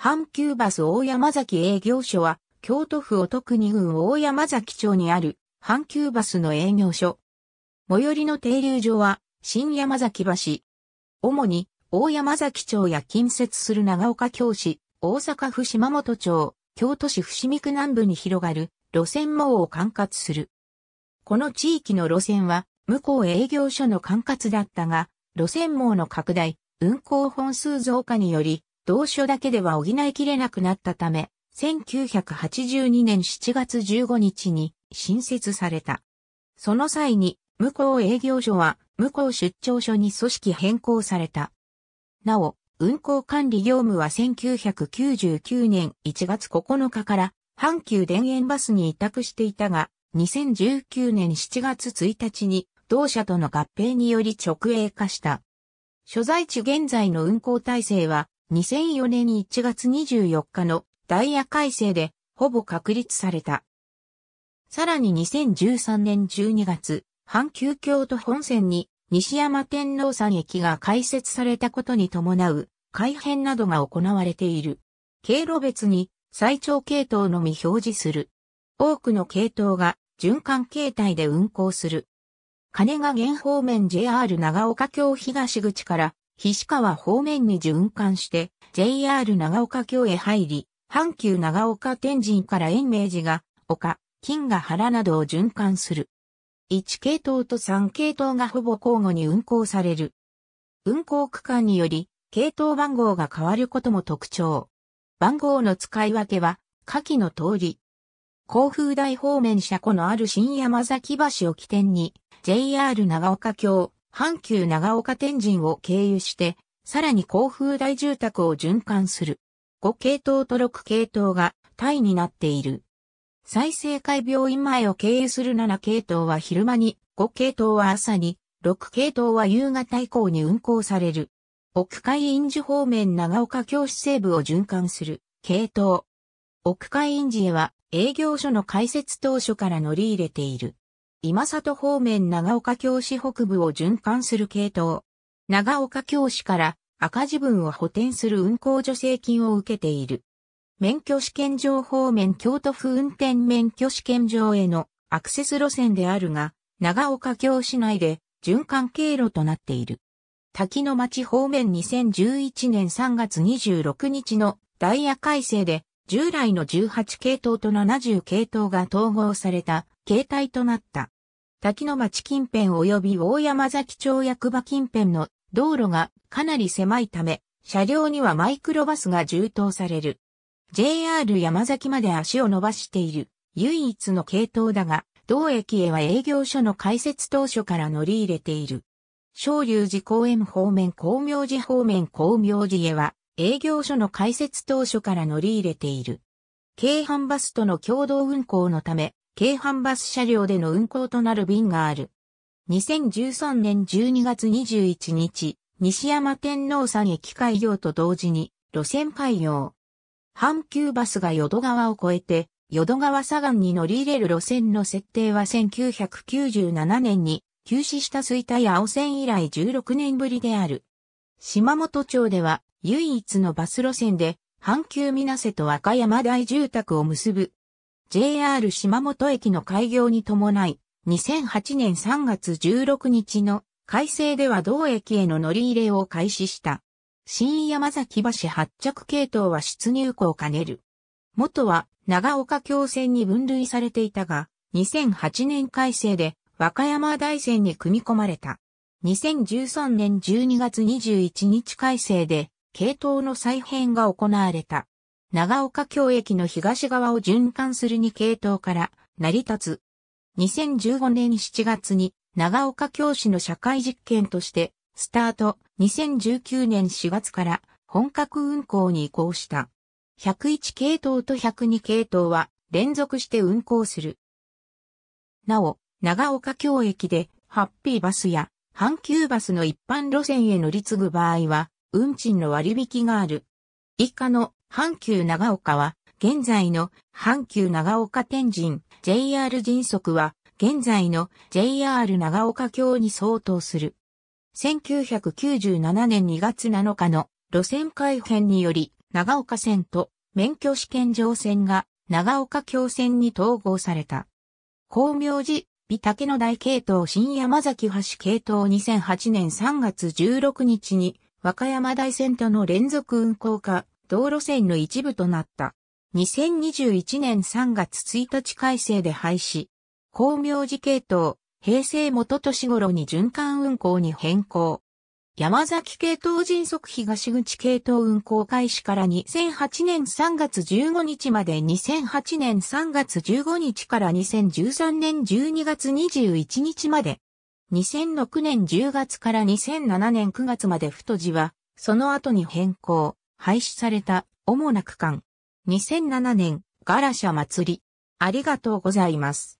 阪急バス大山崎営業所は、京都府乙国郡大山崎町にある阪急バスの営業所。最寄りの停留所は、新山崎橋。主に、大山崎町や近接する長岡京市、大阪府島本町、京都市伏見区南部に広がる路線網を管轄する。この地域の路線は、向こう営業所の管轄だったが、路線網の拡大、運行本数増加により、同書だけでは補いきれなくなったため、1982年7月15日に新設された。その際に、向こう営業所は、向こう出張所に組織変更された。なお、運行管理業務は1999年1月9日から、阪急田園バスに委託していたが、2019年7月1日に、同社との合併により直営化した。所在地現在の運行体制は、2004年1月24日のダイヤ改正でほぼ確立された。さらに2013年12月、阪急京都本線に西山天皇山駅が開設されたことに伴う改変などが行われている。経路別に最長系統のみ表示する。多くの系統が循環形態で運行する。金が原方面 JR 長岡京東口から菱川方面に循環して、JR 長岡京へ入り、阪急長岡天神から延明寺が、丘、金ヶ原などを循環する。1系統と3系統がほぼ交互に運行される。運行区間により、系統番号が変わることも特徴。番号の使い分けは、下記の通り。甲府大方面車庫のある新山崎橋を起点に、JR 長岡京、阪急長岡天神を経由して、さらに甲府大住宅を循環する。5系統と6系統がタイになっている。再生会病院前を経由する7系統は昼間に、5系統は朝に、6系統は夕方以降に運行される。奥海院寺方面長岡教室西部を循環する系統。奥海院寺へは営業所の開設当初から乗り入れている。今里方面長岡京市北部を循環する系統。長岡京市から赤字分を補填する運行助成金を受けている。免許試験場方面京都府運転免許試験場へのアクセス路線であるが、長岡京市内で循環経路となっている。滝の町方面2011年3月26日のダイヤ改正で従来の18系統と70系統が統合された形態となった。滝の町近辺及び大山崎町役場近辺の道路がかなり狭いため、車両にはマイクロバスが充当される。JR 山崎まで足を伸ばしている唯一の系統だが、同駅へは営業所の開設当初から乗り入れている。昇龍寺公園方面光明寺方面光明寺へは営業所の開設当初から乗り入れている。京阪バスとの共同運行のため、京阪バス車両での運行となる便がある。2013年12月21日、西山天皇山駅開業と同時に路線開業。阪急バスが淀川を越えて、淀川左岸に乗り入れる路線の設定は1997年に休止した水田や青線以来16年ぶりである。島本町では唯一のバス路線で、阪急水瀬と和歌山大住宅を結ぶ JR 島本駅の開業に伴い、2008年3月16日の改正では同駅への乗り入れを開始した。新山崎橋発着系統は出入庫を兼ねる。元は長岡京線に分類されていたが、2008年改正で和歌山大線に組み込まれた。2013年12月21日改正で、系統の再編が行われた。長岡京駅の東側を循環する2系統から成り立つ。2015年7月に長岡京市の社会実験としてスタート2019年4月から本格運行に移行した。101系統と102系統は連続して運行する。なお、長岡京駅でハッピーバスや阪急バスの一般路線へ乗り継ぐ場合は運賃の割引がある。以下の阪急長岡は、現在の阪急長岡天神、JR 迅速は、現在の JR 長岡京に相当する。1997年2月7日の路線改編により、長岡線と免許試験場線が長岡京線に統合された。光明寺、美竹の大系統新山崎橋系統2008年3月16日に和歌山大線との連続運行化、道路線の一部となった。2021年3月1日改正で廃止。光明寺系統、平成元年頃に循環運行に変更。山崎系統迅速東口系統運行開始から2008年3月15日まで2008年3月15日から2013年12月21日まで。2006年10月から2007年9月まで太字は、その後に変更。廃止された主な区間。2007年、ガラシャ祭り。ありがとうございます。